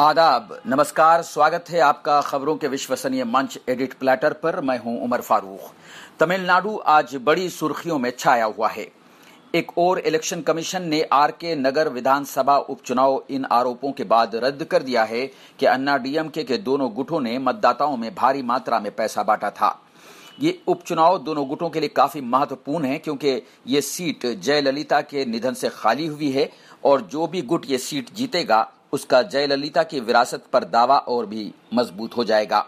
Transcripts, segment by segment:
आदाब नमस्कार स्वागत है आपका खबरों के विश्वसनीय मंच एडिट प्लेटर पर मैं हूं उमर फारूक तमिलनाडु आज बड़ी सुर्खियों में छाया हुआ है एक और इलेक्शन कमीशन ने आर के नगर विधानसभा उपचुनाव इन आरोपों के बाद रद्द कर दिया है कि अन्ना डीएमके के दोनों गुटों ने मतदाताओं में भारी मात्रा में पैसा बांटा था ये उपचुनाव दोनों गुटों के लिए काफी महत्वपूर्ण है क्योंकि ये सीट जयललिता के निधन से खाली हुई है और जो भी गुट ये सीट जीतेगा उसका जयललिता की विरासत पर दावा और भी मजबूत हो जाएगा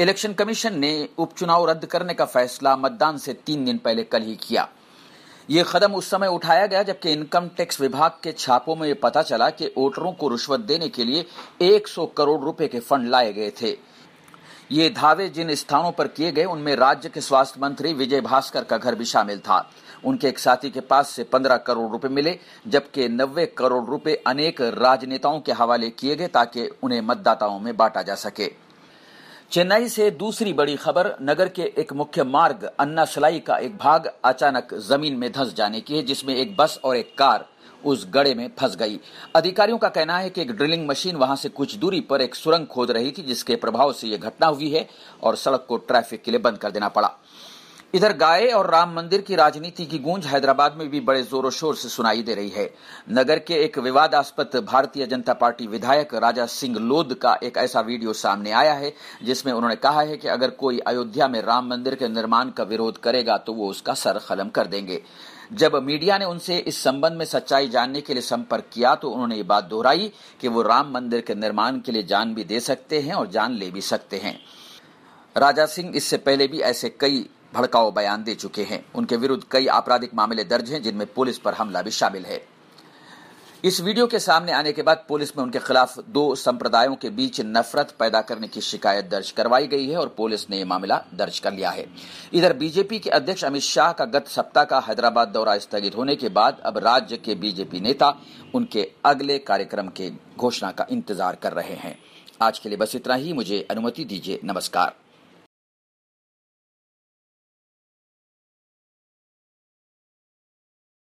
इलेक्शन कमीशन ने उपचुनाव रद्द करने का फैसला मतदान से तीन दिन पहले कल ही किया ये कदम उस समय उठाया गया जबकि इनकम टैक्स विभाग के छापों में यह पता चला कि वोटरों को रिश्वत देने के लिए 100 करोड़ रुपए के फंड लाए गए थे ये धावे जिन स्थानों पर किए गए उनमें राज्य के स्वास्थ्य मंत्री विजय भास्कर का घर भी शामिल था उनके एक साथी के पास से 15 करोड़ रुपए मिले जबकि नब्बे करोड़ रुपए अनेक राजनेताओं के हवाले किए गए ताकि उन्हें मतदाताओं में बांटा जा सके चेन्नई से दूसरी बड़ी खबर नगर के एक मुख्य मार्ग अन्ना सलाई का एक भाग अचानक जमीन में धंस जाने की है जिसमें एक बस और एक कार उस गड़े में फंस गई अधिकारियों का कहना है कि एक ड्रिलिंग मशीन वहां से कुछ दूरी पर एक सुरंग खोद रही थी जिसके प्रभाव से यह घटना हुई है और सड़क को ट्रैफिक के लिए बंद कर देना पड़ा इधर गाय और राम मंदिर की राजनीति की गूंज हैदराबाद में भी बड़े जोरों शोर से सुनाई दे रही है नगर के एक विवादास्पद भारतीय जनता पार्टी विधायक राजा सिंह लोध का एक ऐसा वीडियो सामने आया है जिसमें उन्होंने कहा है कि अगर कोई अयोध्या में राम मंदिर के निर्माण का विरोध करेगा तो वो उसका सर कलम कर देंगे जब मीडिया ने उनसे इस संबंध में सच्चाई जानने के लिए संपर्क किया तो उन्होंने ये बात दोहराई कि वो राम मंदिर के निर्माण के लिए जान भी दे सकते हैं और जान ले भी सकते हैं राजा सिंह इससे पहले भी ऐसे कई भड़काऊ बयान दे चुके हैं उनके विरुद्ध कई आपराधिक मामले दर्ज हैं जिनमें पुलिस पर हमला भी शामिल है इस वीडियो के सामने आने के बाद पुलिस में उनके खिलाफ दो संप्रदायों के बीच नफरत पैदा करने की शिकायत दर्ज करवाई गई है और पुलिस ने यह मामला दर्ज कर लिया है इधर बीजेपी के अध्यक्ष अमित शाह का गत सप्ताह का हैदराबाद दौरा स्थगित होने के बाद अब राज्य के बीजेपी नेता उनके अगले कार्यक्रम के घोषणा का इंतजार कर रहे हैं आज के लिए बस इतना ही मुझे अनुमति दीजिए नमस्कार